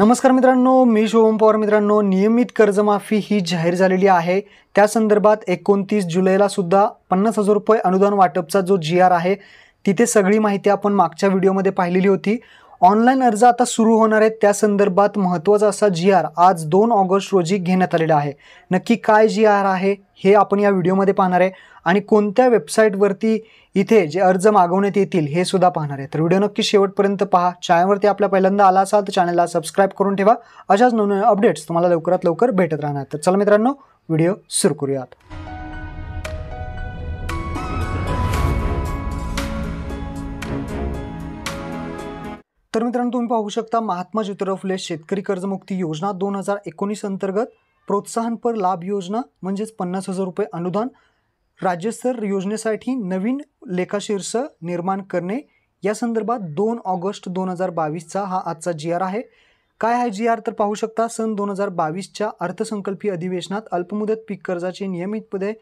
नमस्कार मित्रांनो मी शोभम पवार मित्रांनो नियमित कर्जमाफी ही जाहीर झालेली आहे त्या संदर्भात एकोणतीस जुलैला सुद्धा पन्नास हजार रुपये अनुदान वाटपचा जो जी आर आहे तिथे सगळी माहिती आपण मागच्या व्हिडिओमध्ये पाहिलेली होती ऑनलाईन अर्ज आता सुरू होणार आहेत त्या संदर्भात महत्त्वाचा असा जी आर आज दोन ऑगस्ट रोजी घेण्यात आलेला आहे नक्की काय जी आर आहे हे आपण या व्हिडिओमध्ये पाहणार आहे आणि कोणत्या वेबसाईटवरती इथे जे अर्ज मागवण्यात येतील हे सुद्धा पाहणार आहे तर व्हिडिओ नक्की शेवटपर्यंत पहा चॅनलवरती आपल्या पहिल्यांदा आला असाल तर चॅनलला सबस्क्राईब करून ठेवा अशाच नवनवीन अपडेट्स तुम्हाला लवकरात लवकर भेटत राहणार तर चला मित्रांनो व्हिडिओ सुरू करूयात तर मित्रांनो तुम्ही पाहू शकता महात्मा ज्योतिराव फुले शेतकरी कर्जमुक्ती योजना दोन हजार एकोणीस अंतर्गत प्रोत्साहनपर लाभ योजना म्हणजेच पन्नास हजार रुपये अनुदान राज्यस्तर योजनेसाठी नवीन लेखाशीर्ष निर्माण करणे या संदर्भात दोन ऑगस्ट दोन हजार बावीसचा हा आजचा जी आर आहे काय आहे जी आर तर पाहू शकता सन दोन हजार बावीसच्या अर्थसंकल्पीय अधिवेशनात अल्पमुदत पीक कर्जाचे नियमितपदे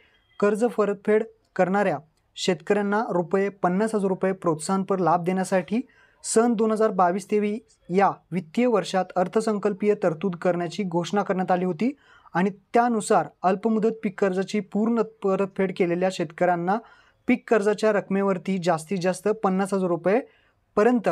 कर्ज परतफेड करणाऱ्या शेतकऱ्यांना रुपये पन्नास हजार रुपये प्रोत्साहनपर लाभ देण्यासाठी सन दोन हजार बावीस तेवीस या वित्तीय वर्षात अर्थसंकल्पीय तरतूद करण्याची घोषणा करण्यात आली होती आणि त्यानुसार अल्पमुदत पीक कर्जाची पूर्ण परतफेड केलेल्या शेतकऱ्यांना पीक कर्जाच्या रकमेवरती जास्तीत जास्त पन्नास हजार रुपयेपर्यंत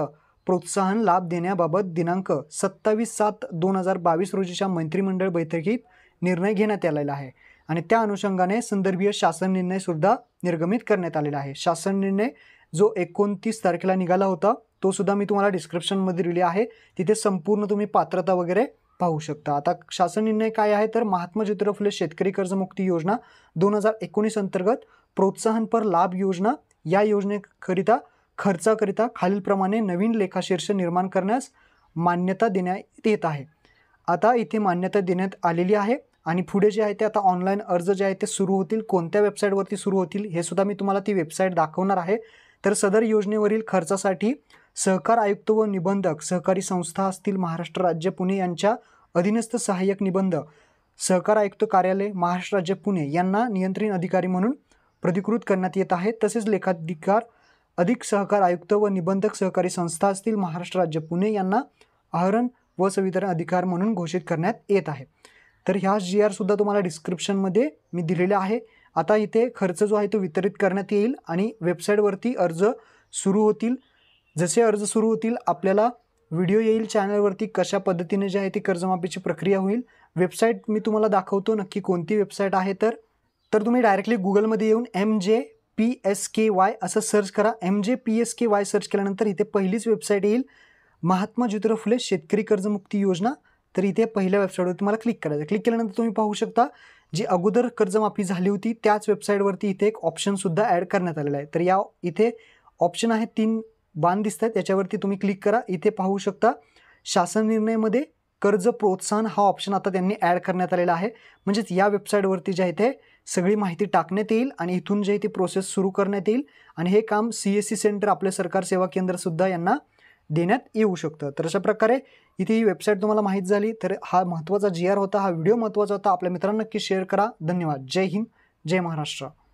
प्रोत्साहन लाभ देण्याबाबत दिनांक सत्तावीस सात दोन हजार बावीस रोजीच्या मंत्रिमंडळ बैठकीत निर्णय घेण्यात आलेला आहे आणि त्या अनुषंगाने संदर्भीय शासन निर्णयसुद्धा निर्गमित करण्यात आलेला आहे शासन निर्णय जो एकोणतीस तारखेला निघाला होता तो सुद्धा मी तुम्हाला डिस्क्रिप्शनमध्ये दिली आहे तिथे संपूर्ण तुम्ही पात्रता वगैरे पाहू शकता आता शासन निर्णय काय आहे तर महात्मा ज्योतिराव फुले शेतकरी कर्जमुक्ती योजना दोन हजार एकोणीस अंतर्गत प्रोत्साहनपर लाभ योजना या योजनेकरिता खर्चाकरिता खालीलप्रमाणे नवीन लेखाशीर्ष निर्माण करण्यास मान्यता देण्यात येत आहे आता इथे मान्यता देण्यात आलेली आहे आणि पुढे जे आहे ते आता ऑनलाईन अर्ज जे आहे ते सुरू होतील कोणत्या वेबसाईटवरती सुरू होतील हे सुद्धा मी तुम्हाला ती वेबसाईट दाखवणार आहे तर सदर योजनेवरील खर्चासाठी सहकार आयुक्त व निबंधक सहकारी संस्था असतील महाराष्ट्र राज्य पुणे यांच्या अधीनस्थ सहाय्यक निबंध सहकार आयुक्त कार्यालय महाराष्ट्र राज्य पुणे यांना नियंत्रण अधिकारी म्हणून प्रतिकृत करण्यात येत आहे तसेच लेखाधिकार अधिक सहकार आयुक्त व निबंधक सहकारी संस्था असतील महाराष्ट्र राज्य पुणे यांना आहरण व संवितरण अधिकार म्हणून घोषित करण्यात येत आहे तर ह्या जी आरसुद्धा तुम्हाला डिस्क्रिप्शनमध्ये मी दिलेला आहे आता इथे खर्च जो आहे तो वितरित करण्यात येईल आणि वेबसाईटवरती अर्ज सुरू होतील जसे अर्ज सुरू होतील आपल्याला व्हिडिओ येईल चॅनलवरती कशा पद्धतीने जे आहे ती कर्जमाफीची प्रक्रिया होईल वेबसाईट मी तुम्हाला दाखवतो नक्की कोणती वेबसाईट आहे तर तर तुम्ही डायरेक्टली गुगलमध्ये येऊन M J P S K Y असं सर्च करा M J P S K Y search केल्यानंतर इथे पहिलीच वेबसाईट येईल महात्मा ज्योतिराव फुले शेतकरी कर्जमुक्ती योजना तर इथे पहिल्या वेबसाईटवर तुम्हाला क्लिक करायचं क्लिक केल्यानंतर तुम्ही पाहू शकता जी अगोदर कर्जमाफी झाली होती त्याच वेबसाईटवरती इथे एक ऑप्शनसुद्धा ॲड करण्यात आलेला आहे तर या इथे ऑप्शन आहे तीन बाण दिसत आहेत याच्यावरती तुम्ही क्लिक करा इथे पाहू शकता शासन निर्णयमध्ये कर्ज प्रोत्साहन हा ऑप्शन आता त्यांनी ॲड करण्यात आलेला आहे म्हणजेच या वेबसाईटवरती जे आहे ते सगळी माहिती टाकण्यात येईल आणि इथून जे ती प्रोसेस सुरू करण्यात येईल आणि हे काम सी एस सी सेंटर आपले सरकार सेवा केंद्रसुद्धा यांना देण्यात येऊ शकतं तर अशा प्रकारे इथे ही वेबसाईट तुम्हाला माहीत झाली तर हा महत्त्वाचा जी आर होता हा व्हिडिओ महत्त्वाचा होता आपल्या मित्रांना नक्की शेअर करा धन्यवाद जय हिंद जय महाराष्ट्र